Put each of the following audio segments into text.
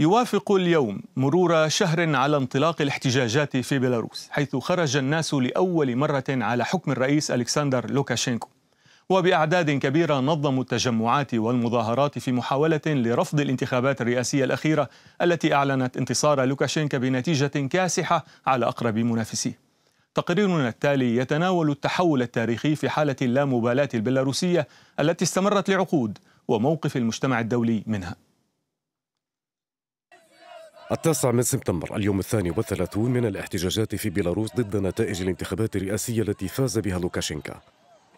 يوافق اليوم مرور شهر على انطلاق الاحتجاجات في بيلاروس حيث خرج الناس لأول مرة على حكم الرئيس ألكسندر لوكاشينكو وبأعداد كبيرة نظموا التجمعات والمظاهرات في محاولة لرفض الانتخابات الرئاسية الأخيرة التي أعلنت انتصار لوكاشينكا بنتيجة كاسحة على أقرب منافسيه تقريرنا التالي يتناول التحول التاريخي في حالة اللامبالاة البيلاروسية التي استمرت لعقود وموقف المجتمع الدولي منها التاسع من سبتمبر اليوم الثاني والثلاثون من الاحتجاجات في بيلاروس ضد نتائج الانتخابات الرئاسية التي فاز بها لوكاشينكا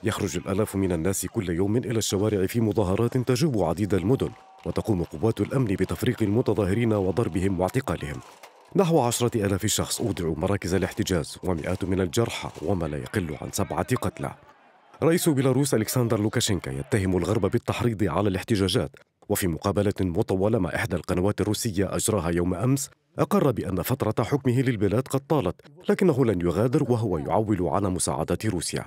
يخرج الآلاف من الناس كل يوم إلى الشوارع في مظاهرات تجوب عديد المدن وتقوم قوات الأمن بتفريق المتظاهرين وضربهم واعتقالهم نحو عشرة ألاف شخص أودعوا مراكز الاحتجاز ومئات من الجرحى وما لا يقل عن سبعة قتلى رئيس بيلاروس ألكسندر لوكاشينكا يتهم الغرب بالتحريض على الاحتجاجات وفي مقابلة مطولة مع إحدى القنوات الروسية أجراها يوم أمس أقر بأن فترة حكمه للبلاد قد طالت لكنه لن يغادر وهو يعول على مساعدة روسيا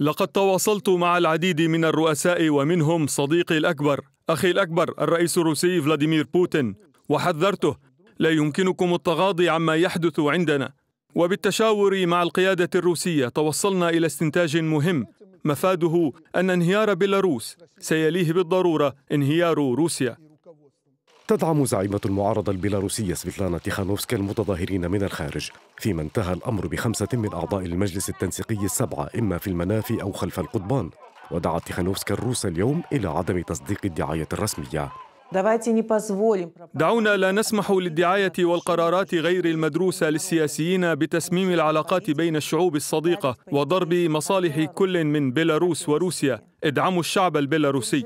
لقد تواصلت مع العديد من الرؤساء ومنهم صديقي الأكبر أخي الأكبر الرئيس الروسي فلاديمير بوتين وحذرته لا يمكنكم التغاضي عما يحدث عندنا وبالتشاور مع القيادة الروسية توصلنا إلى استنتاج مهم مفاده أن انهيار بيلاروس سيليه بالضرورة انهيار روسيا تدعم زعيمة المعارضة البيلاروسية سفيتلانا تيخانوفسكا المتظاهرين من الخارج فيما انتهى الأمر بخمسة من أعضاء المجلس التنسيقي السبعة إما في المنافي أو خلف القضبان ودعت تيخانوفسكا الروس اليوم إلى عدم تصديق الدعاية الرسمية دعونا لا نسمح للدعاية والقرارات غير المدروسة للسياسيين بتسميم العلاقات بين الشعوب الصديقة وضرب مصالح كل من بيلاروس وروسيا ادعموا الشعب البيلاروسي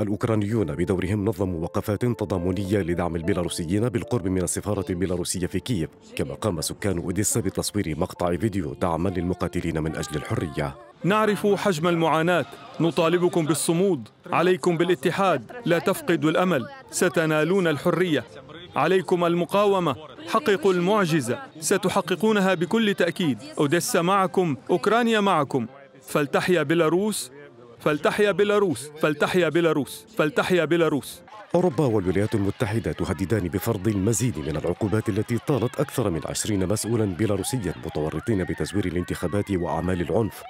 الأوكرانيون بدورهم نظموا وقفات تضامنية لدعم البيلاروسيين بالقرب من السفارة البيلاروسية في كييف كما قام سكان أوديسا بتصوير مقطع فيديو دعما للمقاتلين من أجل الحرية نعرف حجم المعاناة نطالبكم بالصمود عليكم بالاتحاد لا تفقدوا الأمل ستنالون الحرية عليكم المقاومة حققوا المعجزة ستحققونها بكل تأكيد أوديسا معكم أوكرانيا معكم فلتحيا بيلاروس فلتحيا بيلاروس فلتحيا بيلاروس فلتحيا بيلاروس أوروبا والولايات المتحدة تهددان بفرض المزيد من العقوبات التي طالت أكثر من عشرين مسؤولا بيلاروسيا متورطين بتزوير الانتخابات وأعمال العنف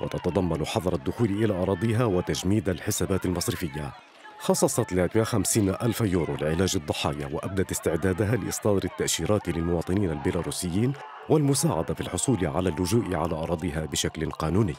وتتضمن حظر الدخول إلى أراضيها وتجميد الحسابات المصرفية خصصت لاتيا 50 ألف يورو لعلاج الضحايا وأبدت استعدادها لإصدار التأشيرات للمواطنين البيلاروسيين والمساعدة في الحصول على اللجوء على أراضيها بشكل قانوني